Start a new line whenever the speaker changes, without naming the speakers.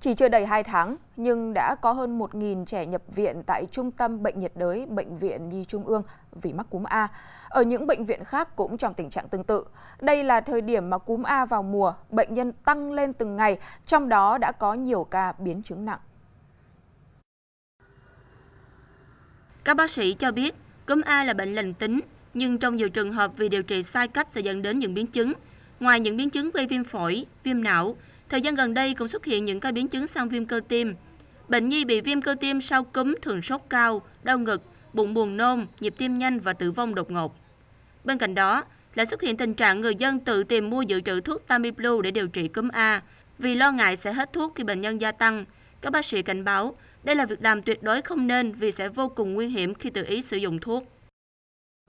Chỉ chưa đầy 2 tháng nhưng đã có hơn 1.000 trẻ nhập viện tại Trung tâm Bệnh nhiệt đới Bệnh viện Nhi Trung ương vì mắc cúm A. Ở những bệnh viện khác cũng trong tình trạng tương tự. Đây là thời điểm mà cúm A vào mùa, bệnh nhân tăng lên từng ngày, trong đó đã có nhiều ca biến chứng nặng.
Các bác sĩ cho biết cúm A là bệnh lành tính, nhưng trong nhiều trường hợp vì điều trị sai cách sẽ dẫn đến những biến chứng. Ngoài những biến chứng gây viêm phổi, viêm não, Thời gian gần đây cũng xuất hiện những ca biến chứng sang viêm cơ tim. Bệnh nhi bị viêm cơ tim sau cúm thường sốt cao, đau ngực, bụng buồn nôn, nhịp tim nhanh và tử vong đột ngột. Bên cạnh đó, lại xuất hiện tình trạng người dân tự tìm mua dự trữ thuốc Tamiflu để điều trị cúm A vì lo ngại sẽ hết thuốc khi bệnh nhân gia tăng. Các bác sĩ cảnh báo đây là việc làm tuyệt đối không nên vì sẽ vô cùng nguy hiểm khi tự ý sử dụng thuốc.